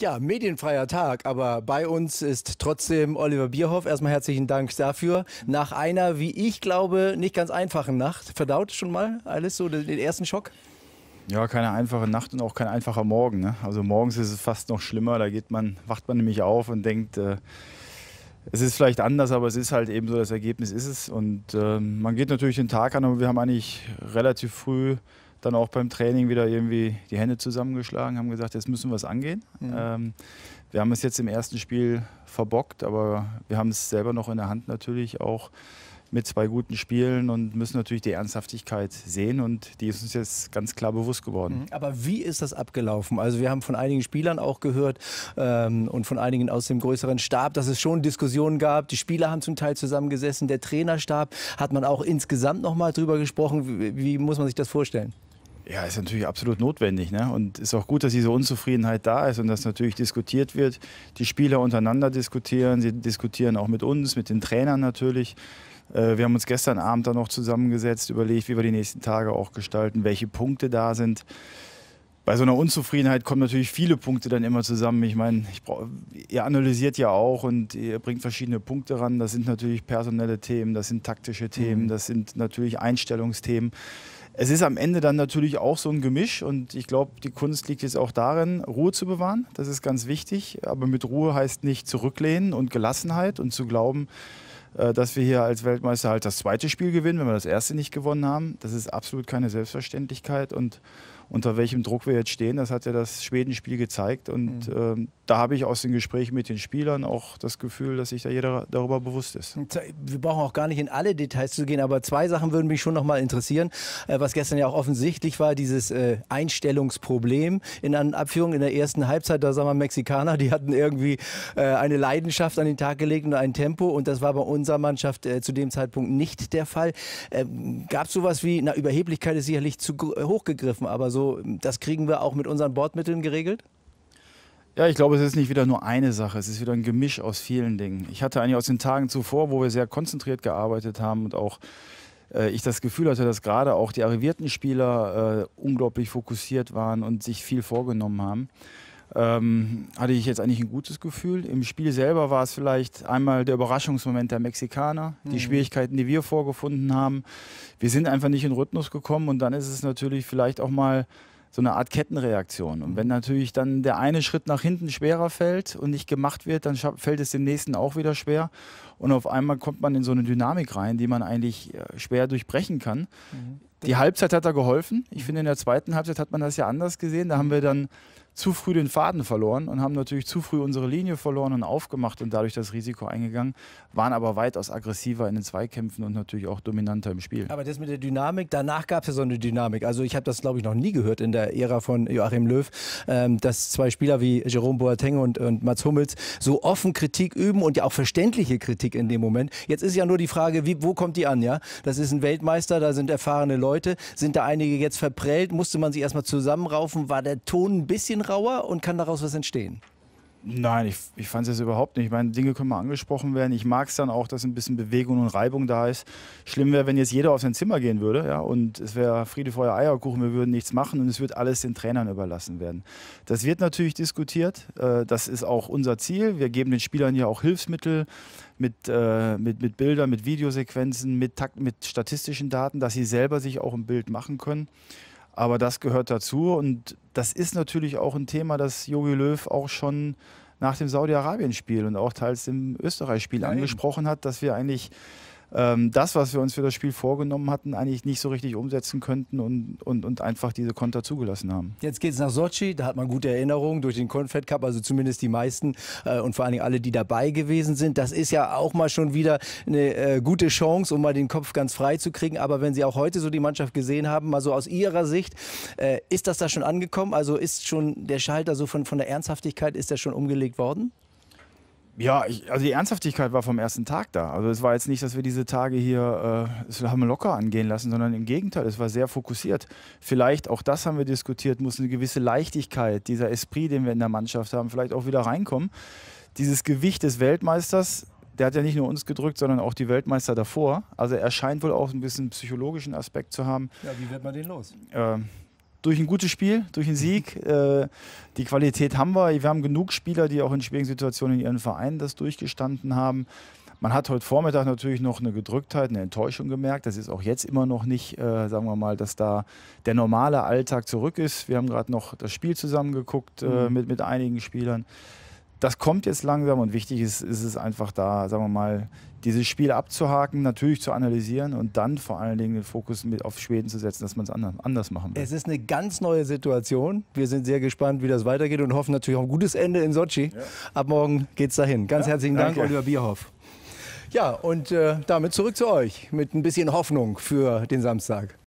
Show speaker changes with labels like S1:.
S1: Ja, medienfreier Tag, aber bei uns ist trotzdem Oliver Bierhoff. Erstmal herzlichen Dank dafür. Nach einer, wie ich glaube, nicht ganz einfachen Nacht. Verdaut schon mal alles so, den ersten Schock?
S2: Ja, keine einfache Nacht und auch kein einfacher Morgen. Ne? Also morgens ist es fast noch schlimmer. Da geht man, wacht man nämlich auf und denkt, äh, es ist vielleicht anders, aber es ist halt eben so, das Ergebnis ist es. Und äh, man geht natürlich den Tag an, aber wir haben eigentlich relativ früh dann auch beim Training wieder irgendwie die Hände zusammengeschlagen, haben gesagt, jetzt müssen wir es angehen. Mhm. Ähm, wir haben es jetzt im ersten Spiel verbockt, aber wir haben es selber noch in der Hand natürlich auch mit zwei guten Spielen und müssen natürlich die Ernsthaftigkeit sehen und die ist uns jetzt ganz klar bewusst geworden.
S1: Mhm. Aber wie ist das abgelaufen? Also wir haben von einigen Spielern auch gehört ähm, und von einigen aus dem größeren Stab, dass es schon Diskussionen gab. Die Spieler haben zum Teil zusammengesessen, der Trainerstab hat man auch insgesamt nochmal drüber gesprochen. Wie, wie muss man sich das vorstellen?
S2: Ja, ist natürlich absolut notwendig. Ne? Und ist auch gut, dass diese Unzufriedenheit da ist und dass natürlich diskutiert wird. Die Spieler untereinander diskutieren, sie diskutieren auch mit uns, mit den Trainern natürlich. Äh, wir haben uns gestern Abend dann noch zusammengesetzt, überlegt, wie wir die nächsten Tage auch gestalten, welche Punkte da sind. Bei so einer Unzufriedenheit kommen natürlich viele Punkte dann immer zusammen. Ich meine, ich brauch, ihr analysiert ja auch und ihr bringt verschiedene Punkte ran. Das sind natürlich personelle Themen, das sind taktische Themen, mhm. das sind natürlich Einstellungsthemen es ist am Ende dann natürlich auch so ein Gemisch und ich glaube, die Kunst liegt jetzt auch darin, Ruhe zu bewahren. Das ist ganz wichtig. Aber mit Ruhe heißt nicht zurücklehnen und Gelassenheit und zu glauben, äh, dass wir hier als Weltmeister halt das zweite Spiel gewinnen, wenn wir das erste nicht gewonnen haben. Das ist absolut keine Selbstverständlichkeit und unter welchem Druck wir jetzt stehen. Das hat ja das Schwedenspiel gezeigt. Und mhm. ähm, da habe ich aus den Gesprächen mit den Spielern auch das Gefühl, dass sich da jeder darüber bewusst ist.
S1: Wir brauchen auch gar nicht in alle Details zu gehen, aber zwei Sachen würden mich schon noch mal interessieren. Äh, was gestern ja auch offensichtlich war, dieses äh, Einstellungsproblem in einer Abführung in der ersten Halbzeit, da sagen wir Mexikaner, die hatten irgendwie äh, eine Leidenschaft an den Tag gelegt und ein Tempo. Und das war bei unserer Mannschaft zu dem Zeitpunkt nicht der Fall. Ähm, Gab es sowas wie, na, Überheblichkeit ist sicherlich zu hoch gegriffen, aber so also das kriegen wir auch mit unseren Bordmitteln geregelt?
S2: Ja, ich glaube, es ist nicht wieder nur eine Sache, es ist wieder ein Gemisch aus vielen Dingen. Ich hatte eigentlich aus den Tagen zuvor, wo wir sehr konzentriert gearbeitet haben und auch äh, ich das Gefühl hatte, dass gerade auch die arrivierten Spieler äh, unglaublich fokussiert waren und sich viel vorgenommen haben ähm, hatte ich jetzt eigentlich ein gutes Gefühl. Im Spiel selber war es vielleicht einmal der Überraschungsmoment der Mexikaner, mhm. die Schwierigkeiten, die wir vorgefunden haben. Wir sind einfach nicht in Rhythmus gekommen und dann ist es natürlich vielleicht auch mal so eine Art Kettenreaktion. Und mhm. wenn natürlich dann der eine Schritt nach hinten schwerer fällt und nicht gemacht wird, dann fällt es dem nächsten auch wieder schwer. Und auf einmal kommt man in so eine Dynamik rein, die man eigentlich äh, schwer durchbrechen kann. Mhm. Die Halbzeit hat da geholfen. Ich finde, in der zweiten Halbzeit hat man das ja anders gesehen. Da haben wir dann zu früh den Faden verloren und haben natürlich zu früh unsere Linie verloren und aufgemacht und dadurch das Risiko eingegangen, waren aber weitaus aggressiver in den Zweikämpfen und natürlich auch dominanter im Spiel.
S1: Aber das mit der Dynamik, danach gab es ja so eine Dynamik. Also ich habe das, glaube ich, noch nie gehört in der Ära von Joachim Löw, ähm, dass zwei Spieler wie Jerome Boateng und, und Mats Hummels so offen Kritik üben und ja auch verständliche Kritik in dem Moment. Jetzt ist ja nur die Frage, wie, wo kommt die an? Ja? Das ist ein Weltmeister, da sind erfahrene Leute Leute. Sind da einige jetzt verprellt? Musste man sich erstmal zusammenraufen? War der Ton ein bisschen rauer und kann daraus was
S2: entstehen? Nein, ich, ich fand es überhaupt nicht. Ich meine, Dinge können mal angesprochen werden. Ich mag es dann auch, dass ein bisschen Bewegung und Reibung da ist. Schlimm wäre, wenn jetzt jeder auf sein Zimmer gehen würde ja, und es wäre Friede, Feuer, Eierkuchen, wir würden nichts machen und es wird alles den Trainern überlassen werden. Das wird natürlich diskutiert. Äh, das ist auch unser Ziel. Wir geben den Spielern ja auch Hilfsmittel mit, äh, mit, mit Bildern, mit Videosequenzen, mit, mit statistischen Daten, dass sie selber sich auch ein Bild machen können. Aber das gehört dazu und das ist natürlich auch ein Thema, das Jogi Löw auch schon nach dem Saudi-Arabien-Spiel und auch teils dem Österreich-Spiel angesprochen hat, dass wir eigentlich ähm, das, was wir uns für das Spiel vorgenommen hatten, eigentlich nicht so richtig umsetzen könnten und, und, und einfach diese Konter zugelassen haben.
S1: Jetzt geht es nach Sochi, da hat man gute Erinnerungen durch den Confed Cup, also zumindest die meisten äh, und vor allen Dingen alle, die dabei gewesen sind. Das ist ja auch mal schon wieder eine äh, gute Chance, um mal den Kopf ganz frei zu kriegen. Aber wenn Sie auch heute so die Mannschaft gesehen haben, mal so aus Ihrer Sicht, äh, ist das da schon angekommen? Also ist schon der Schalter so von, von der Ernsthaftigkeit, ist der schon umgelegt worden?
S2: Ja, ich, also die Ernsthaftigkeit war vom ersten Tag da. Also es war jetzt nicht, dass wir diese Tage hier äh, haben locker angehen lassen, sondern im Gegenteil, es war sehr fokussiert. Vielleicht, auch das haben wir diskutiert, muss eine gewisse Leichtigkeit, dieser Esprit, den wir in der Mannschaft haben, vielleicht auch wieder reinkommen. Dieses Gewicht des Weltmeisters, der hat ja nicht nur uns gedrückt, sondern auch die Weltmeister davor. Also er scheint wohl auch ein bisschen psychologischen Aspekt zu haben.
S1: Ja, wie wird man den los?
S2: Ähm, durch ein gutes Spiel, durch einen Sieg. Mhm. Äh, die Qualität haben wir. Wir haben genug Spieler, die auch in schwierigen Situationen in ihren Vereinen das durchgestanden haben. Man hat heute Vormittag natürlich noch eine Gedrücktheit, eine Enttäuschung gemerkt. Das ist auch jetzt immer noch nicht, äh, sagen wir mal, dass da der normale Alltag zurück ist. Wir haben gerade noch das Spiel zusammengeguckt äh, mhm. mit, mit einigen Spielern das kommt jetzt langsam und wichtig ist, ist es einfach da, sagen wir mal, dieses Spiel abzuhaken, natürlich zu analysieren und dann vor allen Dingen den Fokus mit auf Schweden zu setzen, dass man es
S1: anders machen will. Es ist eine ganz neue Situation. Wir sind sehr gespannt, wie das weitergeht und hoffen natürlich auf ein gutes Ende in Sochi. Ja. Ab morgen geht's dahin. Ganz ja, herzlichen Dank, danke. Oliver Bierhoff. Ja, und äh, damit zurück zu euch mit ein bisschen Hoffnung für den Samstag.